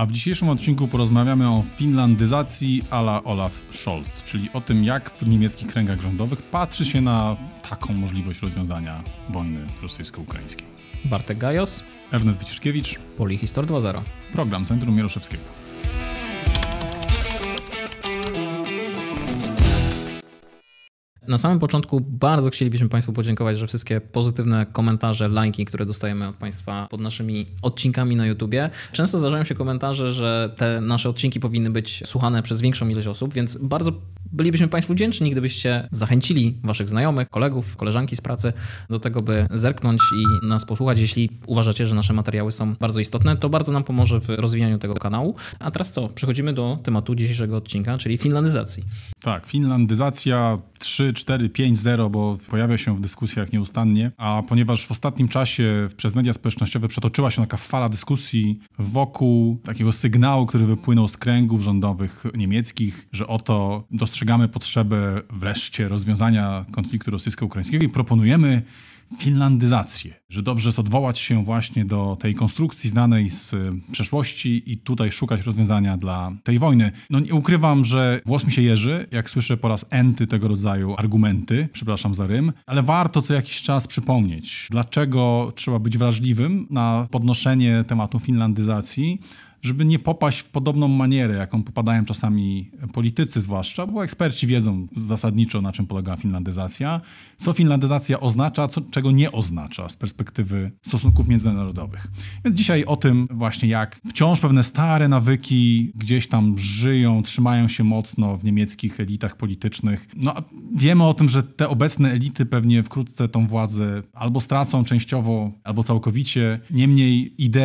A w dzisiejszym odcinku porozmawiamy o finlandyzacji ala Olaf Scholz, czyli o tym, jak w niemieckich kręgach rządowych patrzy się na taką możliwość rozwiązania wojny rosyjsko-ukraińskiej. Bartek Gajos, Ernest Wyciszkiewicz, Polihistor 2.0, program Centrum Mieroszewskiego. Na samym początku bardzo chcielibyśmy Państwu podziękować za wszystkie pozytywne komentarze, lajki, które dostajemy od Państwa pod naszymi odcinkami na YouTubie. Często zdarzają się komentarze, że te nasze odcinki powinny być słuchane przez większą ilość osób, więc bardzo bylibyśmy Państwu wdzięczni, gdybyście zachęcili Waszych znajomych, kolegów, koleżanki z pracy do tego, by zerknąć i nas posłuchać. Jeśli uważacie, że nasze materiały są bardzo istotne, to bardzo nam pomoże w rozwijaniu tego kanału. A teraz co? Przechodzimy do tematu dzisiejszego odcinka, czyli finlandyzacji. Tak, finlandyzacja 3, 4, 5, 0, bo pojawia się w dyskusjach nieustannie, a ponieważ w ostatnim czasie przez media społecznościowe przetoczyła się taka fala dyskusji wokół takiego sygnału, który wypłynął z kręgów rządowych niemieckich, że oto dostrzegamy potrzebę wreszcie rozwiązania konfliktu rosyjsko-ukraińskiego i proponujemy finlandyzację, że dobrze jest odwołać się właśnie do tej konstrukcji znanej z y, przeszłości i tutaj szukać rozwiązania dla tej wojny. No nie ukrywam, że włos mi się jeży, jak słyszę po raz enty tego rodzaju argumenty, przepraszam za rym, ale warto co jakiś czas przypomnieć, dlaczego trzeba być wrażliwym na podnoszenie tematu finlandyzacji, żeby nie popaść w podobną manierę, jaką popadają czasami politycy zwłaszcza, bo eksperci wiedzą zasadniczo, na czym polega finlandyzacja, co finlandyzacja oznacza, co, czego nie oznacza z perspektywy stosunków międzynarodowych. Więc dzisiaj o tym właśnie, jak wciąż pewne stare nawyki gdzieś tam żyją, trzymają się mocno w niemieckich elitach politycznych. No, wiemy o tym, że te obecne elity pewnie wkrótce tą władzę albo stracą częściowo, albo całkowicie. Niemniej idee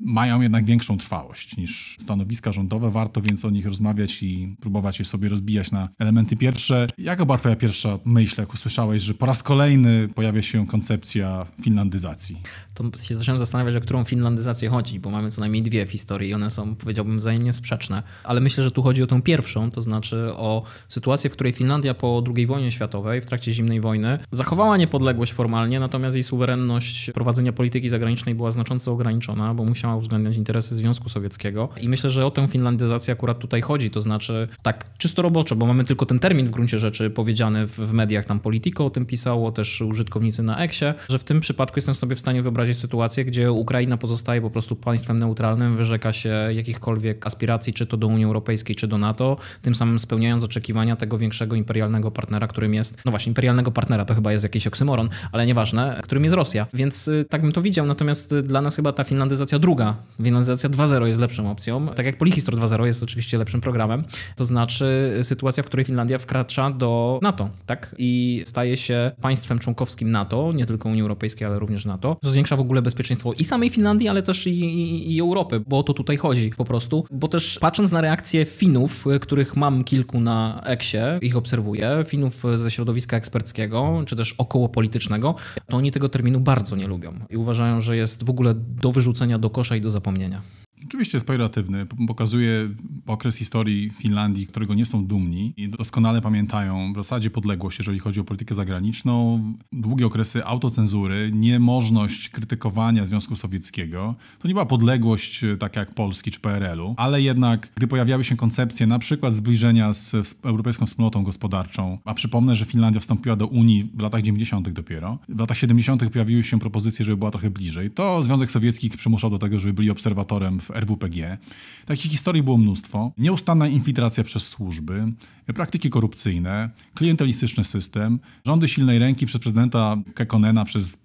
mają jednak większą trwałość wartość niż stanowiska rządowe. Warto więc o nich rozmawiać i próbować je sobie rozbijać na elementy pierwsze. Jaka była twoja pierwsza myśl, jak usłyszałeś, że po raz kolejny pojawia się koncepcja finlandyzacji? To się zacząłem zastanawiać, o którą finlandyzację chodzi, bo mamy co najmniej dwie w historii i one są, powiedziałbym, wzajemnie sprzeczne. Ale myślę, że tu chodzi o tą pierwszą, to znaczy o sytuację, w której Finlandia po II wojnie światowej, w trakcie zimnej wojny, zachowała niepodległość formalnie, natomiast jej suwerenność prowadzenia polityki zagranicznej była znacząco ograniczona, bo musiała uwzględniać interesy Związku Sowieckiego sowieckiego. I myślę, że o tę finlandyzację akurat tutaj chodzi, to znaczy tak czysto roboczo, bo mamy tylko ten termin w gruncie rzeczy powiedziany w, w mediach, tam Politico o tym pisało, też użytkownicy na Eksie, że w tym przypadku jestem sobie w stanie wyobrazić sytuację, gdzie Ukraina pozostaje po prostu państwem neutralnym, wyrzeka się jakichkolwiek aspiracji, czy to do Unii Europejskiej, czy do NATO, tym samym spełniając oczekiwania tego większego imperialnego partnera, którym jest, no właśnie, imperialnego partnera to chyba jest jakiś oksymoron, ale nieważne, którym jest Rosja. Więc y, tak bym to widział, natomiast y, dla nas chyba ta finlandyzacja druga, finlandyzacja 2.0 jest jest lepszą opcją. Tak jak Polihistor 2.0 jest oczywiście lepszym programem, to znaczy sytuacja, w której Finlandia wkracza do NATO, tak? I staje się państwem członkowskim NATO, nie tylko Unii Europejskiej, ale również NATO, co zwiększa w ogóle bezpieczeństwo i samej Finlandii, ale też i, i, i Europy, bo o to tutaj chodzi po prostu. Bo też patrząc na reakcję Finów, których mam kilku na Eksie, ich obserwuję, Finów ze środowiska eksperckiego, czy też około politycznego, to oni tego terminu bardzo nie lubią i uważają, że jest w ogóle do wyrzucenia do kosza i do zapomnienia. Oczywiście jest pejoratywny. Pokazuje okres historii Finlandii, którego nie są dumni i doskonale pamiętają w zasadzie podległość, jeżeli chodzi o politykę zagraniczną, długie okresy autocenzury, niemożność krytykowania Związku Sowieckiego. To nie była podległość e, tak jak Polski czy PRL-u, ale jednak gdy pojawiały się koncepcje na przykład zbliżenia z Europejską Wspólnotą Gospodarczą, a przypomnę, że Finlandia wstąpiła do Unii w latach 90. dopiero, w latach 70. pojawiły się propozycje, żeby była trochę bliżej, to Związek Sowiecki przymuszał do tego, żeby byli obserwatorem w RWPG. Takich historii było mnóstwo. Nieustanna infiltracja przez służby, praktyki korupcyjne, klientelistyczny system, rządy silnej ręki przez prezydenta Kekonena przez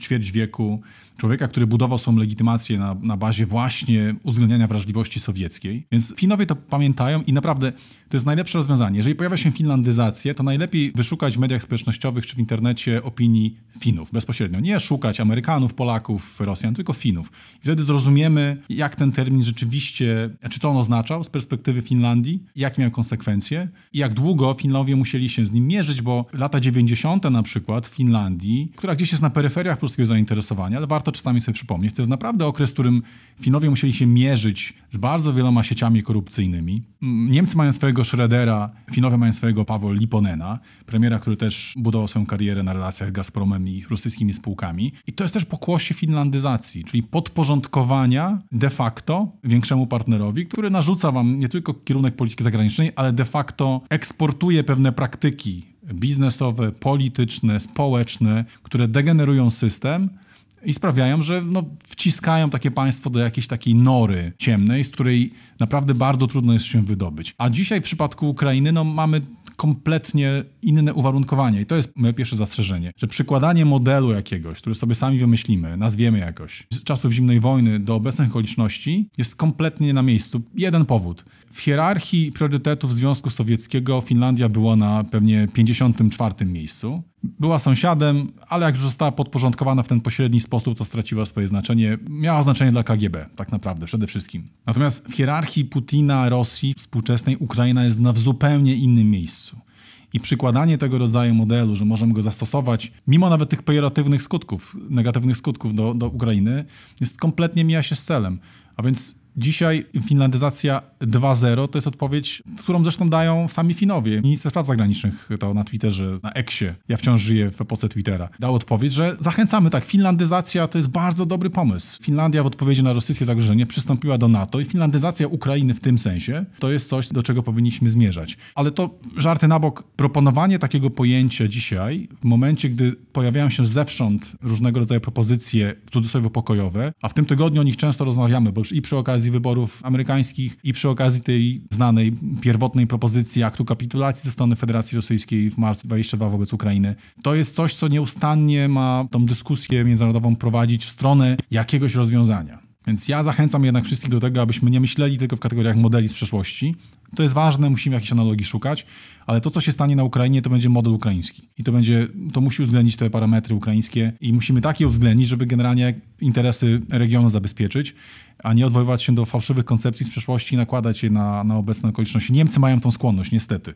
ćwierć wieku, człowieka, który budował swoją legitymację na, na bazie właśnie uwzględniania wrażliwości sowieckiej. Więc Finowie to pamiętają i naprawdę to jest najlepsze rozwiązanie. Jeżeli pojawia się finlandyzacja, to najlepiej wyszukać w mediach społecznościowych czy w internecie opinii Finów bezpośrednio. Nie szukać Amerykanów, Polaków, Rosjan, tylko Finów. I wtedy zrozumiemy, jak ten ten termin rzeczywiście, czy to on oznaczał z perspektywy Finlandii, jakie miał konsekwencje i jak długo Finowie musieli się z nim mierzyć, bo lata 90. na przykład w Finlandii, która gdzieś jest na peryferiach polskiego zainteresowania, ale warto czasami sobie przypomnieć, to jest naprawdę okres, w którym Finowie musieli się mierzyć z bardzo wieloma sieciami korupcyjnymi. Mm, Niemcy mają swojego Schroedera, Finowie mają swojego Paweł Liponena, premiera, który też budował swoją karierę na relacjach z Gazpromem i rosyjskimi spółkami. I to jest też pokłosie finlandyzacji, czyli podporządkowania de facto facto większemu partnerowi, który narzuca wam nie tylko kierunek polityki zagranicznej, ale de facto eksportuje pewne praktyki biznesowe, polityczne, społeczne, które degenerują system i sprawiają, że no, wciskają takie państwo do jakiejś takiej nory ciemnej, z której naprawdę bardzo trudno jest się wydobyć. A dzisiaj w przypadku Ukrainy no, mamy kompletnie inne uwarunkowania. I to jest moje pierwsze zastrzeżenie, że przykładanie modelu jakiegoś, który sobie sami wymyślimy, nazwiemy jakoś, z czasów zimnej wojny do obecnych okoliczności jest kompletnie na miejscu. Jeden powód. W hierarchii priorytetów Związku Sowieckiego Finlandia była na pewnie 54. miejscu. Była sąsiadem, ale jak już została podporządkowana w ten pośredni sposób, to straciła swoje znaczenie. Miała znaczenie dla KGB, tak naprawdę, przede wszystkim. Natomiast w hierarchii Putina, Rosji współczesnej Ukraina jest na w zupełnie innym miejscu. I przykładanie tego rodzaju modelu, że możemy go zastosować, mimo nawet tych pejoratywnych skutków, negatywnych skutków do, do Ukrainy, jest kompletnie mija się z celem. A więc Dzisiaj finlandyzacja 2.0 to jest odpowiedź, którą zresztą dają sami Finowie. Minister Spraw Zagranicznych to na Twitterze, na Eksie, ja wciąż żyję w epoce Twittera, dał odpowiedź, że zachęcamy tak, finlandyzacja to jest bardzo dobry pomysł. Finlandia w odpowiedzi na rosyjskie zagrożenie przystąpiła do NATO i finlandyzacja Ukrainy w tym sensie to jest coś, do czego powinniśmy zmierzać. Ale to żarty na bok, proponowanie takiego pojęcia dzisiaj, w momencie, gdy pojawiają się zewsząd różnego rodzaju propozycje w cudzysłowie pokojowe, a w tym tygodniu o nich często rozmawiamy, bo i przy okazji okazji wyborów amerykańskich i przy okazji tej znanej pierwotnej propozycji aktu kapitulacji ze strony Federacji Rosyjskiej w marcu 22 wobec Ukrainy. To jest coś, co nieustannie ma tą dyskusję międzynarodową prowadzić w stronę jakiegoś rozwiązania. Więc ja zachęcam jednak wszystkich do tego, abyśmy nie myśleli tylko w kategoriach modeli z przeszłości, to jest ważne, musimy jakieś analogii szukać, ale to, co się stanie na Ukrainie, to będzie model ukraiński. I to będzie, to musi uwzględnić te parametry ukraińskie i musimy takie uwzględnić, żeby generalnie interesy regionu zabezpieczyć, a nie odwoływać się do fałszywych koncepcji z przeszłości i nakładać je na, na obecne okoliczności. Niemcy mają tą skłonność, niestety,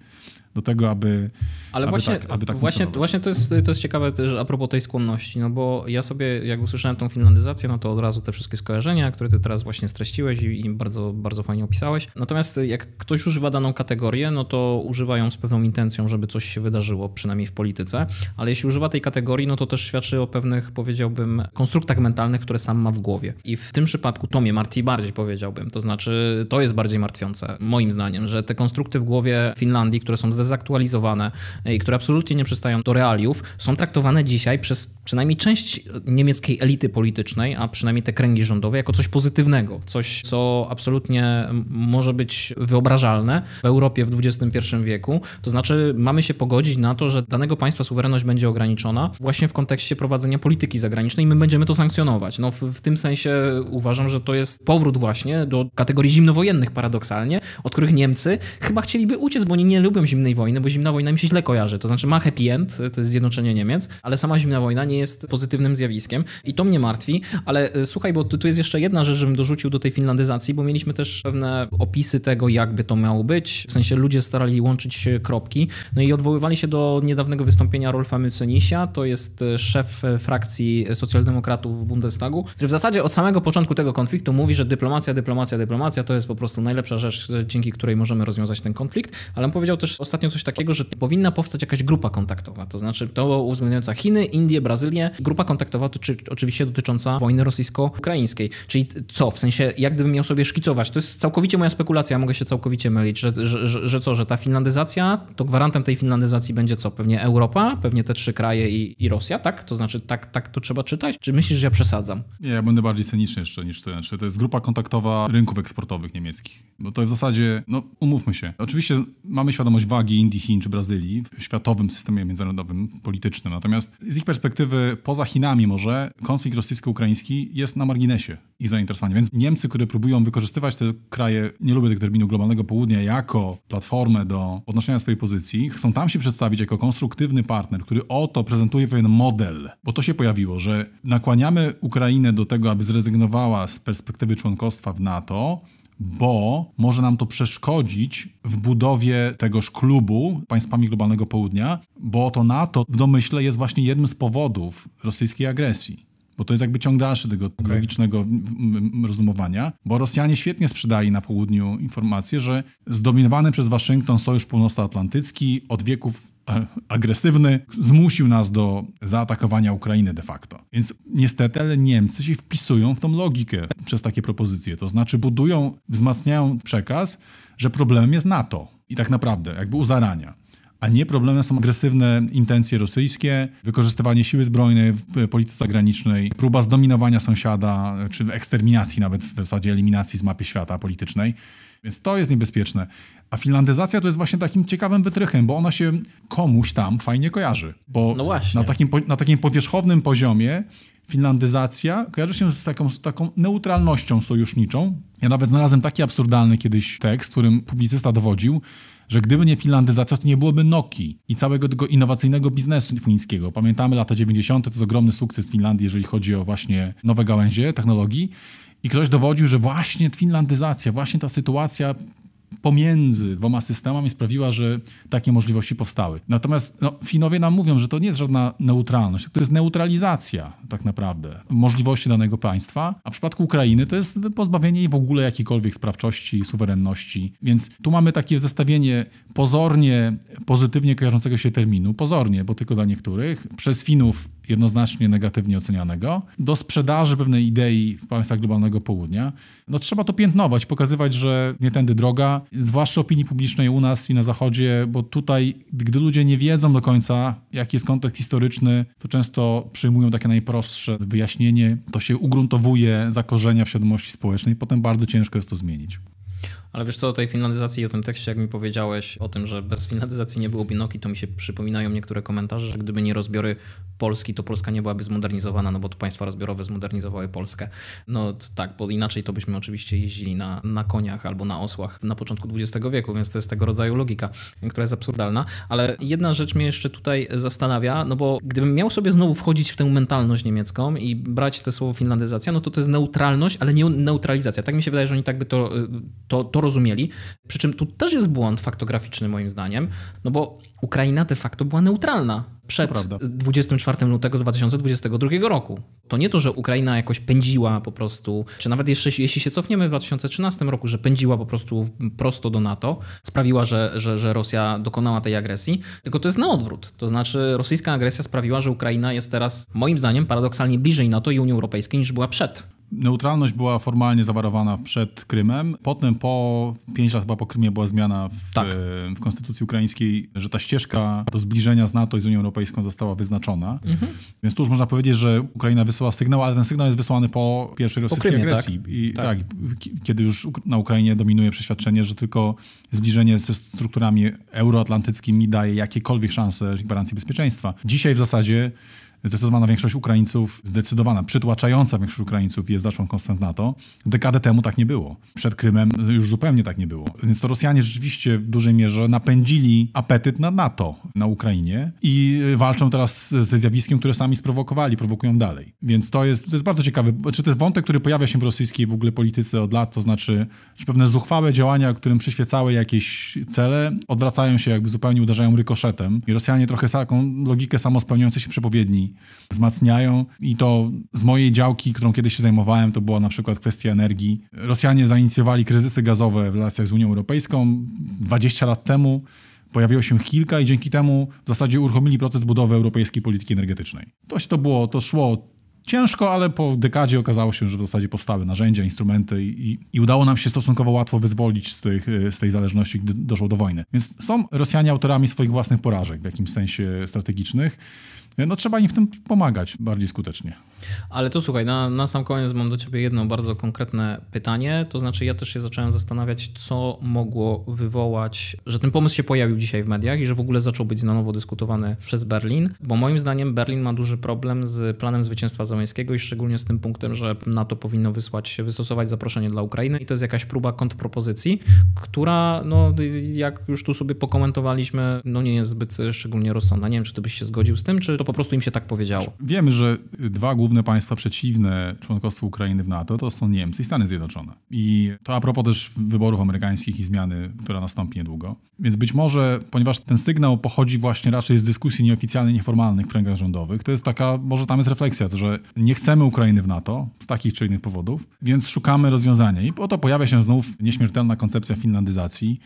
do tego, aby ale aby właśnie, tak, aby tak właśnie, właśnie to, jest, to jest ciekawe też a propos tej skłonności, no bo ja sobie, jak usłyszałem tą finlandyzację, no to od razu te wszystkie skojarzenia, które ty teraz właśnie streściłeś i, i bardzo, bardzo fajnie opisałeś. Natomiast jak ktoś używa daną kategorię, no to używa ją z pewną intencją, żeby coś się wydarzyło, przynajmniej w polityce, ale jeśli używa tej kategorii, no to też świadczy o pewnych, powiedziałbym, konstruktach mentalnych, które sam ma w głowie. I w tym przypadku to mnie martwi bardziej, powiedziałbym. To znaczy, to jest bardziej martwiące, moim zdaniem, że te konstrukty w głowie Finlandii, które są zdezaktualizowane, i które absolutnie nie przystają do realiów, są traktowane dzisiaj przez przynajmniej część niemieckiej elity politycznej, a przynajmniej te kręgi rządowe, jako coś pozytywnego, coś, co absolutnie może być wyobrażalne w Europie w XXI wieku. To znaczy, mamy się pogodzić na to, że danego państwa suwerenność będzie ograniczona właśnie w kontekście prowadzenia polityki zagranicznej i my będziemy to sankcjonować. No, w, w tym sensie uważam, że to jest powrót właśnie do kategorii zimnowojennych paradoksalnie, od których Niemcy chyba chcieliby uciec, bo oni nie lubią zimnej wojny, bo zimna wojna im się źle kojarzy. To znaczy ma happy end, to jest zjednoczenie Niemiec, ale sama zimna wojna nie jest pozytywnym zjawiskiem i to mnie martwi, ale e, słuchaj, bo tu jest jeszcze jedna rzecz, żebym dorzucił do tej finlandyzacji, bo mieliśmy też pewne opisy tego, jakby to miało być, w sensie ludzie starali łączyć kropki, no i odwoływali się do niedawnego wystąpienia Rolfa Mützenisia, to jest e, szef e, frakcji socjaldemokratów w Bundestagu, który w zasadzie od samego początku tego konfliktu mówi, że dyplomacja, dyplomacja, dyplomacja to jest po prostu najlepsza rzecz, dzięki której możemy rozwiązać ten konflikt, ale on powiedział też ostatnio coś takiego, że powinna powstać jakaś grupa kontaktowa, to znaczy to uwzględniająca Chiny, Indie, Brazylię, grupa kontaktowa to, czy, oczywiście dotycząca wojny rosyjsko-ukraińskiej. Czyli co, w sensie jak gdybym miał sobie szkicować, to jest całkowicie moja spekulacja, mogę się całkowicie mylić, że, że, że, że co, że ta finlandyzacja, to gwarantem tej finlandyzacji będzie co, pewnie Europa, pewnie te trzy kraje i, i Rosja, tak? To znaczy tak, tak to trzeba czytać? Czy myślisz, że ja przesadzam? Nie, ja będę bardziej cyniczny jeszcze niż ty. Znaczy, to jest grupa kontaktowa rynków eksportowych niemieckich. Bo to w zasadzie, no umówmy się. Oczywiście mamy świadomość wagi Indii, Chin czy Brazylii światowym systemie międzynarodowym, politycznym. Natomiast z ich perspektywy, poza Chinami może, konflikt rosyjsko-ukraiński jest na marginesie ich zainteresowania. Więc Niemcy, które próbują wykorzystywać te kraje, nie lubię tego terminu globalnego południa, jako platformę do podnoszenia swojej pozycji, chcą tam się przedstawić jako konstruktywny partner, który oto prezentuje pewien model, bo to się pojawiło, że nakłaniamy Ukrainę do tego, aby zrezygnowała z perspektywy członkostwa w NATO, bo może nam to przeszkodzić w budowie tegoż klubu państwami globalnego południa, bo to NATO w domyśle jest właśnie jednym z powodów rosyjskiej agresji bo to jest jakby ciąg dalszy tego okay. logicznego rozumowania, bo Rosjanie świetnie sprzedali na południu informację, że zdominowany przez Waszyngton Sojusz Północnoatlantycki od wieków e, agresywny, zmusił nas do zaatakowania Ukrainy de facto. Więc niestety, ale Niemcy się wpisują w tą logikę przez takie propozycje. To znaczy budują, wzmacniają przekaz, że problemem jest NATO. I tak naprawdę, jakby u zarania. A nie problemem są agresywne intencje rosyjskie, wykorzystywanie siły zbrojnej w e, polityce zagranicznej, próba zdominowania sąsiada, e, czy eksterminacji nawet w zasadzie eliminacji z mapy świata politycznej. Więc to jest niebezpieczne. A finlandyzacja to jest właśnie takim ciekawym wytrychem, bo ona się komuś tam fajnie kojarzy. Bo no właśnie. Na takim, na takim powierzchownym poziomie finlandyzacja kojarzy się z taką, z taką neutralnością sojuszniczą. Ja nawet znalazłem taki absurdalny kiedyś tekst, którym publicysta dowodził, że gdyby nie finlandyzacja, to nie byłoby Nokii i całego tego innowacyjnego biznesu fińskiego. Pamiętamy lata 90., to jest ogromny sukces Finlandii, jeżeli chodzi o właśnie nowe gałęzie technologii. I ktoś dowodził, że właśnie finlandyzacja, właśnie ta sytuacja pomiędzy dwoma systemami sprawiła, że takie możliwości powstały. Natomiast no, Finowie nam mówią, że to nie jest żadna neutralność, to jest neutralizacja tak naprawdę możliwości danego państwa, a w przypadku Ukrainy to jest pozbawienie jej w ogóle jakiejkolwiek sprawczości, suwerenności. Więc tu mamy takie zestawienie pozornie pozytywnie kojarzącego się terminu, pozornie, bo tylko dla niektórych, przez Finów jednoznacznie negatywnie ocenianego, do sprzedaży pewnej idei w państwach globalnego południa, no trzeba to piętnować, pokazywać, że nie tędy droga, zwłaszcza opinii publicznej u nas i na Zachodzie, bo tutaj, gdy ludzie nie wiedzą do końca, jaki jest kontekst historyczny, to często przyjmują takie najprostsze wyjaśnienie, to się ugruntowuje, zakorzenia w świadomości społecznej, potem bardzo ciężko jest to zmienić. Ale wiesz co, o tej finalizacji i o tym tekście, jak mi powiedziałeś, o tym, że bez finalizacji nie było Noki, to mi się przypominają niektóre komentarze, że gdyby nie rozbiory Polski, to Polska nie byłaby zmodernizowana, no bo to państwa rozbiorowe zmodernizowały Polskę. No tak, bo inaczej to byśmy oczywiście jeździli na, na koniach albo na osłach na początku XX wieku, więc to jest tego rodzaju logika, która jest absurdalna. Ale jedna rzecz mnie jeszcze tutaj zastanawia, no bo gdybym miał sobie znowu wchodzić w tę mentalność niemiecką i brać to słowo finlandyzacja, no to to jest neutralność, ale nie neutralizacja. Tak mi się wydaje, że oni tak by to, to, to rozumieli. Przy czym tu też jest błąd faktograficzny moim zdaniem, no bo Ukraina de facto była neutralna przed 24 lutego 2022 roku. To nie to, że Ukraina jakoś pędziła po prostu, czy nawet jeszcze jeśli się cofniemy w 2013 roku, że pędziła po prostu prosto do NATO, sprawiła, że, że, że Rosja dokonała tej agresji, tylko to jest na odwrót. To znaczy rosyjska agresja sprawiła, że Ukraina jest teraz moim zdaniem paradoksalnie bliżej NATO i Unii Europejskiej niż była przed Neutralność była formalnie zawarowana przed Krymem. Potem po 5 lat chyba po Krymie była zmiana w, tak. E, w, konstytucji ukraińskiej, że ta ścieżka do zbliżenia z NATO i z Unią Europejską została wyznaczona. Mhm. Więc tu już można powiedzieć, że Ukraina wysyła sygnał, ale ten sygnał jest wysłany po pierwszej rosyjskiej po Krymie, tak? agresji. Tak? I, tak. tak kiedy już na Ukrainie dominuje przeświadczenie, że tylko zbliżenie ze strukturami euroatlantyckimi daje jakiekolwiek szanse gwarancji bezpieczeństwa. Dzisiaj w zasadzie Zdecydowana większość Ukraińców, zdecydowana, przytłaczająca większość Ukraińców jest za członkostwem NATO. Dekadę temu tak nie było. Przed Krymem już zupełnie tak nie było. Więc to Rosjanie rzeczywiście w dużej mierze napędzili apetyt na NATO na Ukrainie i y, walczą teraz ze zjawiskiem, które sami sprowokowali, prowokują dalej. Więc to jest, to jest bardzo ciekawy, czy to jest wątek, który pojawia się w rosyjskiej w ogóle polityce od lat, to znaczy, że pewne zuchwałe działania, którym przyświecały jakieś cele, odwracają się jakby zupełnie uderzają rykoszetem i Rosjanie trochę taką logikę samospełniającej się przepowiedni wzmacniają. I to z mojej działki, którą kiedyś się zajmowałem, to była na przykład kwestia energii. Rosjanie zainicjowali kryzysy gazowe w relacjach z Unią Europejską 20 lat temu. Pojawiło się kilka i dzięki temu w zasadzie uruchomili proces budowy europejskiej polityki energetycznej. To się to było, to szło ciężko, ale po dekadzie okazało się, że w zasadzie powstały narzędzia, instrumenty i, i udało nam się stosunkowo łatwo wyzwolić z, tych, z tej zależności, gdy doszło do wojny. Więc są Rosjanie autorami swoich własnych porażek w jakimś sensie strategicznych no trzeba im w tym pomagać bardziej skutecznie. Ale to słuchaj, na, na sam koniec mam do ciebie jedno bardzo konkretne pytanie. To znaczy, ja też się zacząłem zastanawiać, co mogło wywołać, że ten pomysł się pojawił dzisiaj w mediach i że w ogóle zaczął być na nowo dyskutowany przez Berlin, bo moim zdaniem Berlin ma duży problem z planem zwycięstwa zamańskiego i szczególnie z tym punktem, że NATO powinno wysłać, wystosować zaproszenie dla Ukrainy i to jest jakaś próba kontrpropozycji, która, no, jak już tu sobie pokomentowaliśmy, no nie jest zbyt szczególnie rozsądna. Nie wiem, czy ty byś się zgodził z tym, czy, to po prostu im się tak powiedziało. Znaczy, Wiemy, że dwa główne państwa przeciwne członkostwu Ukrainy w NATO to są Niemcy i Stany Zjednoczone. I to a propos też wyborów amerykańskich i zmiany, która nastąpi niedługo. Więc być może, ponieważ ten sygnał pochodzi właśnie raczej z dyskusji nieoficjalnych, nieformalnych w kręgach rządowych, to jest taka, może tam jest refleksja, że nie chcemy Ukrainy w NATO z takich czy innych powodów, więc szukamy rozwiązania. I oto pojawia się znów nieśmiertelna koncepcja finlandyzacji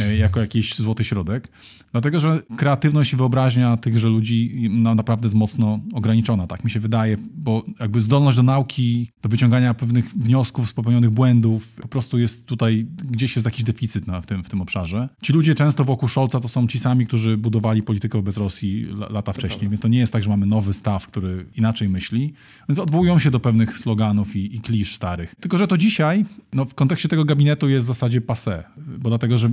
e, jako jakiś złoty środek, dlatego że kreatywność i wyobraźnia tychże ludzi ona naprawdę jest mocno ograniczona, tak mi się wydaje, bo jakby zdolność do nauki, do wyciągania pewnych wniosków z popełnionych błędów, po prostu jest tutaj, gdzieś jest jakiś deficyt na, w, tym, w tym obszarze. Ci ludzie często wokół Scholza to są ci sami, którzy budowali politykę wobec Rosji lata wcześniej, więc to nie jest tak, że mamy nowy staw, który inaczej myśli, więc odwołują się do pewnych sloganów i, i klisz starych. Tylko, że to dzisiaj, no, w kontekście tego gabinetu jest w zasadzie passé, bo dlatego, że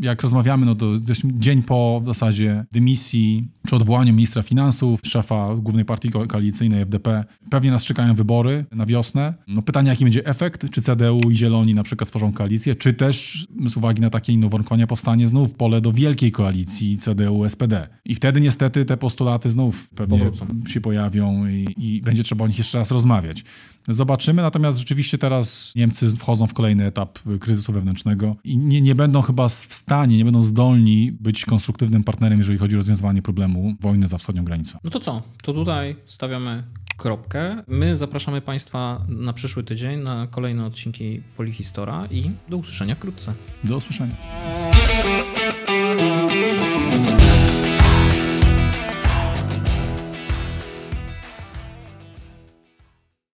jak rozmawiamy, no to jesteśmy dzień po w zasadzie dymisji przy odwołaniu ministra finansów, szefa głównej partii koalicyjnej FDP. Pewnie nas czekają wybory na wiosnę. No pytanie, jaki będzie efekt, czy CDU i Zieloni na przykład tworzą koalicję, czy też z uwagi na takie innoworkonia powstanie znów pole do wielkiej koalicji CDU-SPD. I wtedy niestety te postulaty znów pewnie się pojawią i, i będzie trzeba o nich jeszcze raz rozmawiać. Zobaczymy, natomiast rzeczywiście teraz Niemcy wchodzą w kolejny etap kryzysu wewnętrznego i nie, nie będą chyba w stanie, nie będą zdolni być konstruktywnym partnerem, jeżeli chodzi o rozwiązywanie problemu problemu za wschodnią granicą. No to co? To tutaj stawiamy kropkę. My zapraszamy Państwa na przyszły tydzień na kolejne odcinki Polihistora i do usłyszenia wkrótce. Do usłyszenia.